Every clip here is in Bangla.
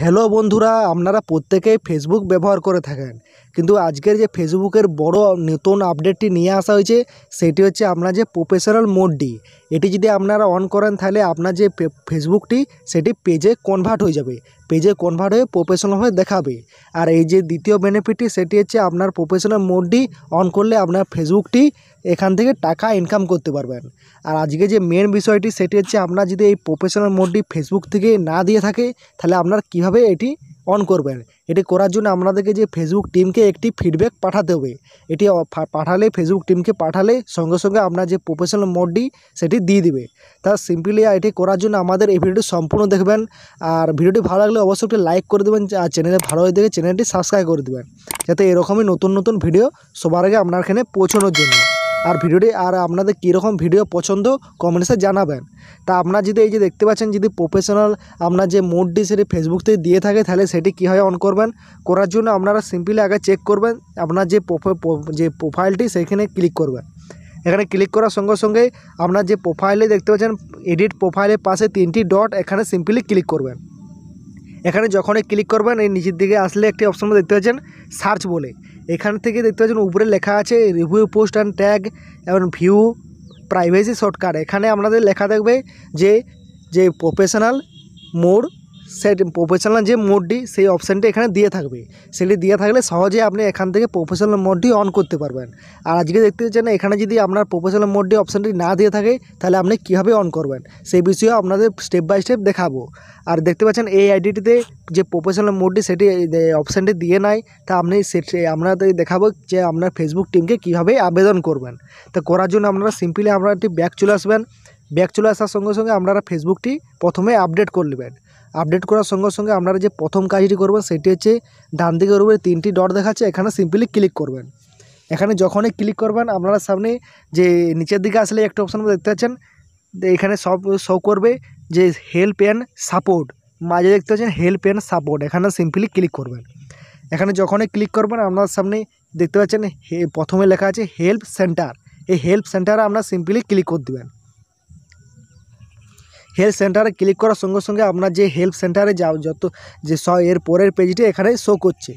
হ্যালো বন্ধুরা আপনারা প্রত্যেকেই ফেসবুক ব্যবহার করে থাকেন কিন্তু আজকের যে ফেসবুকের বড় নতুন আপডেটটি নিয়ে আসা হয়েছে সেটি হচ্ছে আপনার যে প্রফেশনাল মোডটি এটি যদি আপনারা অন করেন তাহলে আপনার যে ফেসবুকটি সেটি পেজে কনভার্ট হয়ে যাবে পেজে কনভার্ট হয়ে প্রফেশনাল হয়ে দেখাবে আর এই যে দ্বিতীয় বেনিফিটটি সেটি হচ্ছে আপনার প্রফেশনাল মোডটি অন করলে আপনার ফেসবুকটি এখান থেকে টাকা ইনকাম করতে পারবেন আর আজকে যে মেন বিষয়টি সেটি হচ্ছে আপনার যদি এই প্রফেশনাল মোডটি ফেসবুক থেকে না দিয়ে থাকে তাহলে আপনার কিভাবে এটি অন করবেন এটি করার জন্য আপনাদেরকে যে ফেসবুক টিমকে একটি ফিডব্যাক পাঠাতে হবে এটি পাঠালে ফেসবুক টিমকে পাঠালে সঙ্গে সঙ্গে আপনার যে প্রফেশনাল মোডটি সেটি দিয়ে দিবে তা সিম্পলি এটি করার জন্য আমাদের এই ভিডিওটি সম্পূর্ণ দেখবেন আর ভিডিওটি ভালো লাগলে অবশ্যই একটি লাইক করে দেবেন আর চ্যানেলে ভালো হয়ে দেখে চ্যানেলটি সাবস্ক্রাইব করে দেবেন যাতে এরকমই নতুন নতুন ভিডিও সবার আগে আপনার এখানে পৌঁছানোর জন্য আর ভিডিওটি আর আপনাদের কীরকম ভিডিও পছন্দ কমেন্টসে জানাবেন তা আপনারা যদি এই যে দেখতে পাচ্ছেন যদি প্রফেশনাল আপনার যে মোডটি সেটি ফেসবুক থেকে দিয়ে থাকে তাহলে সেটি কীভাবে অন করবেন করার জন্য আপনারা সিম্পলি আগে চেক করবেন আপনার যে যে প্রোফাইলটি সেখানে ক্লিক করবেন এখানে ক্লিক করার সঙ্গে সঙ্গে আপনার যে প্রোফাইলে দেখতে পাচ্ছেন এডিট প্রোফাইলের পাশে তিনটি ডট এখানে সিম্পলি ক্লিক করবেন এখানে যখনই ক্লিক করবেন এই নিচের দিকে আসলে একটি অপশন দেখতে পাচ্ছেন সার্চ বলে এখান থেকে দেখতে পাচ্ছেন উপরে লেখা আছে রিভিউ পোস্ট অ্যান্ড ট্যাগ এবং ভিউ প্রাইভেসি শর্টকাট এখানে আপনাদের লেখা থাকবে যে যে প্রফেশনাল মোড সেট প্রফেশনাল যে মোডটি সেই অপশানটি এখানে দিয়ে থাকবে সেটি দিয়ে থাকলে সহজে আপনি এখান থেকে প্রফেশনাল মোডটি অন করতে পারবেন আর আজকে দেখতে পাচ্ছেন এখানে যদি আপনার প্রফেশনাল মোডটি অপশানটি না দিয়ে থাকে তাহলে আপনি কীভাবে অন করবেন সেই বিষয়ে আপনাদের স্টেপ বাই স্টেপ দেখাবো আর দেখতে পাচ্ছেন এই আইডিটিতে যে প্রফেশনাল মোডটি সেটি অপশানটি দিয়ে নাই তা আপনি সেটি আপনাদের দেখাবো যে আপনার ফেসবুক টিমকে কীভাবে আবেদন করবেন তা করার জন্য আপনারা সিম্পলি আপনারা একটি ব্যাগ চলে আসবেন ব্যাগ চলে আসার সঙ্গে সঙ্গে আপনারা ফেসবুকটি প্রথমে আপডেট করে নেবেন আপডেট করার সঙ্গে সঙ্গে আপনারা যে প্রথম কাজটি করবেন সেটি হচ্ছে ডান দিকের উপরে তিনটি ডট দেখাচ্ছে এখানে সিম্পলি ক্লিক করবেন এখানে যখনই ক্লিক করবেন আপনারা সামনে যে নিচের দিকে আসলে একটা অপশান দেখতে পাচ্ছেন এখানে সব শো করবে যে হেল্প অ্যান্ড সাপোর্ট মাঝে দেখতে পাচ্ছেন হেল্প অ্যান্ড সাপোর্ট এখানে সিম্পলি ক্লিক করবেন এখানে যখনই ক্লিক করবেন আপনার সামনে দেখতে পাচ্ছেন প্রথমে লেখা আছে হেল্প সেন্টার এই হেল্প সেন্টারে আপনার সিম্পলি ক্লিক করে দেবেন হেল্প সেন্টারে ক্লিক করার সঙ্গে সঙ্গে আপনার যে হেল্প সেন্টারে যাও যত যে স এর পরের পেজটি এখানে শো করছে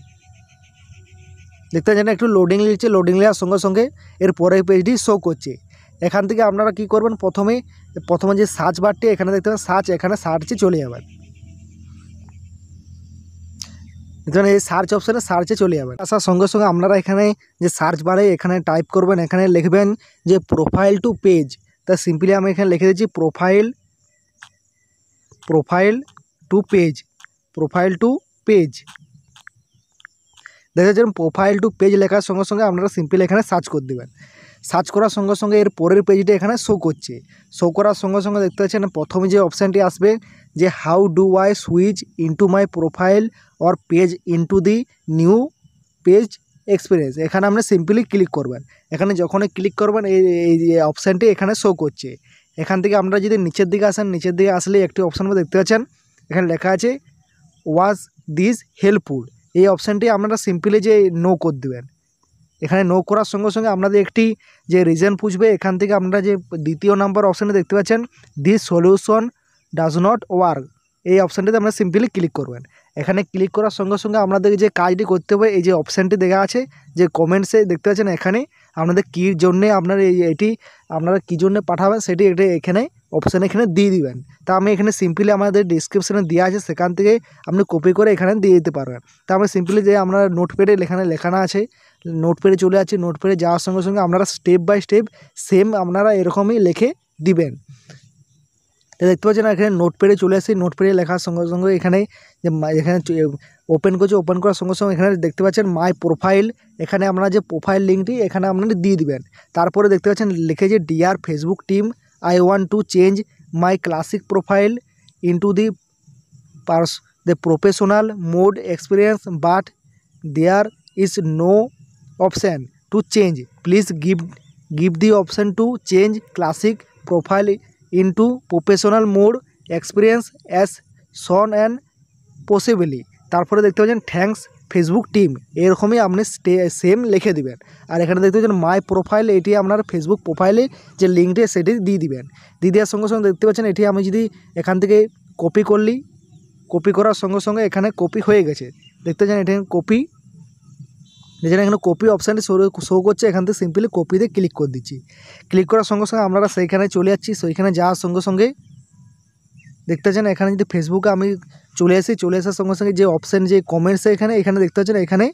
দেখতে যেন একটু লোডিং লিখছে লোডিং নেওয়ার সঙ্গে সঙ্গে এর পরের পেজটি শো করছে এখান থেকে আপনারা কি করবেন প্রথমে প্রথমে যে সার্চ বারটি এখানে দেখতে পাবেন সার্চ এখানে সার্চে চলে যাবেন এখানে এই সার্চ অপশানে সার্চে চলে যাবেন আসার সঙ্গে সঙ্গে আপনারা এখানে যে সার্চ বারে এখানে টাইপ করবেন এখানে লিখবেন যে প্রোফাইল টু পেজ তা সিম্পলি আমি এখানে লিখে দিচ্ছি profile profile to page profile to page দেখা যাচ্ছে প্রোফাইল টু পেজ লেখার সঙ্গে সঙ্গে আপনারা সিম্পল এখানে সার্চ করে দেবেন সার্চ করার সঙ্গে সঙ্গে এর পরের পেজটা এখানে শো করছে শো করার সঙ্গে সঙ্গে দেখতে পাচ্ছেন প্রথমে যে অপশানটি আসবে যে how do I switch into my profile or page into the new page experience এখানে আপনি সিম্পলি ক্লিক করবেন এখানে যখনই ক্লিক করবেন এই এই অপশানটি এখানে শো করছে এখান থেকে আপনারা যদি নিচের দিকে আসেন নিচের দিকে আসলে একটি অপশান দেখতে পাচ্ছেন এখানে লেখা আছে ওয়াজ দিস হেল্পফুল এই অপশানটি আপনারা সিম্পলি যে নো করে দেবেন এখানে নো করার সঙ্গে সঙ্গে আপনাদের একটি যে রিজন পুষবে এখান থেকে আপনারা যে দ্বিতীয় নাম্বার অপশানে দেখতে পাচ্ছেন this solution does not work এই অপশানটিতে আপনারা সিম্পলি ক্লিক করবেন এখানে ক্লিক করার সঙ্গে সঙ্গে আপনাদের যে কাজটি করতে হবে এই যে অপশানটি দেখা আছে যে কমেন্টসে দেখতে পাচ্ছেন এখানে আপনাদের কী জন্যে আপনার এই এটি আপনারা কী জন্যে পাঠাবেন সেটি এটি এখানে অপশান এখানে দিয়ে দিবেন তা আমি এখানে সিম্পলি আমাদের ডিসক্রিপশানে দেওয়া আছে সেখান থেকে আপনি কপি করে এখানে দিয়ে দিতে পারবেন তা আমি সিম্পলি যে আপনারা নোটপ্যাডে এখানে লেখানো আছে নোটপ্যাডে চলে আছে নোটপ্যাডে যাওয়ার সঙ্গে সঙ্গে আপনারা স্টেপ বাই স্টেপ সেম আপনারা এরকমই লেখে দিবেন তে দেখতে পাচ্ছেন এখানে নোটপ্যাডে চলে আসে নোটপ্যাডে লেখার সঙ্গে সঙ্গে এখানেই যে এখানে ওপেন করে ওপেন করার সঙ্গে সঙ্গে এখানে দেখতে পাচ্ছেন মাই প্রোফাইল এখানে আমরা যে প্রোফাইল লিংকটি এখানে আমরা দিয়ে দিবেন তারপরে দেখতে পাচ্ছেন লিখেছে dear Facebook team I want to change my classic profile into the pers the professional mode experience but there is no option to change please give give the option to change classic profile into professional mode experience as soon and possibly তারপরে দেখতে পাচ্ছেন থ্যাংকস ফেসবুক টিম এরকমই আপনি সেম লিখে দিবেন আর এখানে দেখতে পাচ্ছেন মাই প্রোফাইল এটি আপনার ফেসবুক প্রোফাইলে যে লিঙ্কটি সেটি দিয়ে দিবেন দিয়ে দেওয়ার সঙ্গে সঙ্গে দেখতে পাচ্ছেন এটি আমি যদি এখান থেকে কপি করলি কপি করার সঙ্গে সঙ্গে এখানে কপি হয়ে গেছে দেখতে পাচ্ছেন এটি কপি নিজে না কি কপি অপশন শো করছে এখানে सिंपली কপিতে ক্লিক করে দিছি ক্লিক করার সঙ্গে সঙ্গে আমরা সেইখানে চলে যাচ্ছি সো এখানে যাওয়ার সঙ্গে সঙ্গে দেখতেছেন এখানে যদি ফেসবুক আমি চলে আসি চলে আসার সঙ্গে সঙ্গে যে অপশন যে কমেন্টস এখানে এখানে দেখতে পাচ্ছেন এখানে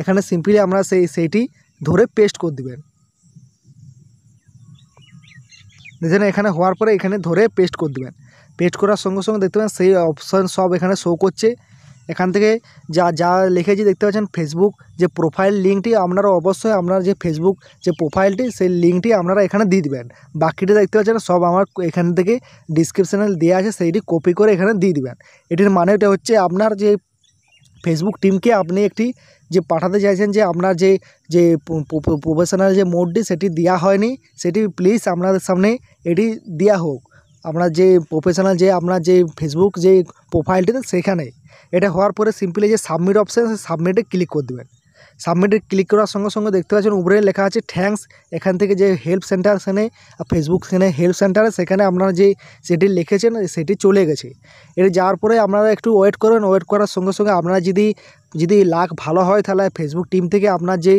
এখানে सिंपली আমরা সেই সেইটি ধরে পেস্ট করে দিবেন নিজে না এখানে হওয়ার পরে এখানে ধরে পেস্ট করে দিবেন পেস্ট করার সঙ্গে সঙ্গে দেখতে পাচ্ছেন সেই অপশন সব এখানে শো করছে এখান থেকে যা যা লিখেছি দেখতে পাচ্ছেন ফেসবুক যে প্রোফাইল লিংকটি আপনারা অবশ্যই আপনারা যে ফেসবুক যে প্রোফাইলটি সেই লিংকটি আপনারা এখানে দিয়ে দিবেন বাকিটা দেখতে পাচ্ছেন সব আমার এখান থেকে ডেসক্রিপশনাল দেয়া আছে সেইটি কপি করে এখানে দিয়ে দিবেন এটির মানেটা হচ্ছে আপনার যে ফেসবুক টিমকে আপনি একটি যে পাঠাতে যাচ্ছেন যে আপনার যে যে প্রফেশনাল যে মোডটি সেটি দেয়া হয়নি সেটি প্লিজ আমাদের সামনে এডি দেয়া হোক আপনার যে প্রফেশনাল যে আপনার যে ফেসবুক যে প্রোফাইলটিতে সেখানে এটা হওয়ার পরে সিম্পলি যে সাবমিট অপশান সে সাবমিটে ক্লিক করে দেবেন সাবমিটে ক্লিক করার সঙ্গে সঙ্গে দেখতে পাচ্ছেন উপরে লেখা আছে থ্যাংকস এখান থেকে যে হেল্প সেন্টার সেখানে ফেসবুক সেখানে হেল্প সেন্টারে সেখানে আপনারা যে সেটি লিখেছেন সেটি চলে গেছে এটা যাওয়ার পরে আপনারা একটু ওয়েট করবেন ওয়েট করার সঙ্গে সঙ্গে আপনারা যদি যদি লাখ ভালো হয় তাহলে ফেসবুক টিম থেকে আপনার যে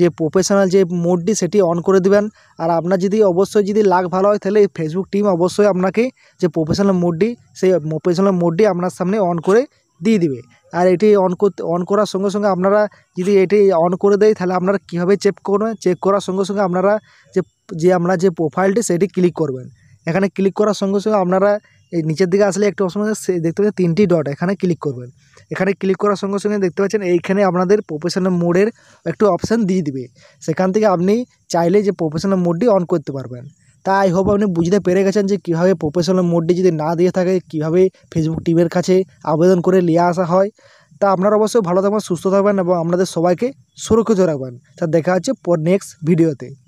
যে প্রফেশনাল যে মোডটি সেটি অন করে দেবেন আর আপনার যদি অবশ্যই যদি লাক ভালো হয় তাহলে ফেসবুক টিম অবশ্যই আপনাকে যে প্রফেশনাল মোডটি সেই প্রফেশনাল মোডটি আপনার সামনে অন করে দিয়ে দিবে আর এটি অন করতে অন করার সঙ্গে সঙ্গে আপনারা যদি এটি অন করে দেয় তাহলে আপনারা কীভাবে চেক করবেন চেক করার সঙ্গে সঙ্গে আপনারা যে যে আমরা যে প্রোফাইলটি সেটি ক্লিক করবেন এখানে ক্লিক করার সঙ্গে সঙ্গে আপনারা এই নিচের দিকে আসলে একটু অসুবিধা দেখতে পাচ্ছেন তিনটি ডট এখানে ক্লিক করবেন এখানে ক্লিক করার সঙ্গে সঙ্গে দেখতে পাচ্ছেন এইখানে আপনাদের প্রফেশনাল মোডের একটু অপশান দিয়ে দিবে সেখান থেকে আপনি চাইলে যে প্রফেশনাল মোডটি অন করতে পারবেন তাই আই হোপ আপনি বুঝতে পেরে গেছেন যে কীভাবে প্রফেশনাল মোডটি যদি না দিয়ে থাকে কীভাবে ফেসবুক টিমের কাছে আবেদন করে নিয়ে আসা হয় তা আপনারা অবশ্যই ভালো থাকবেন সুস্থ থাকবেন এবং আপনাদের সবাইকে সুরক্ষিত রাখবেন তা দেখা হচ্ছে পর নেক্সট ভিডিওতে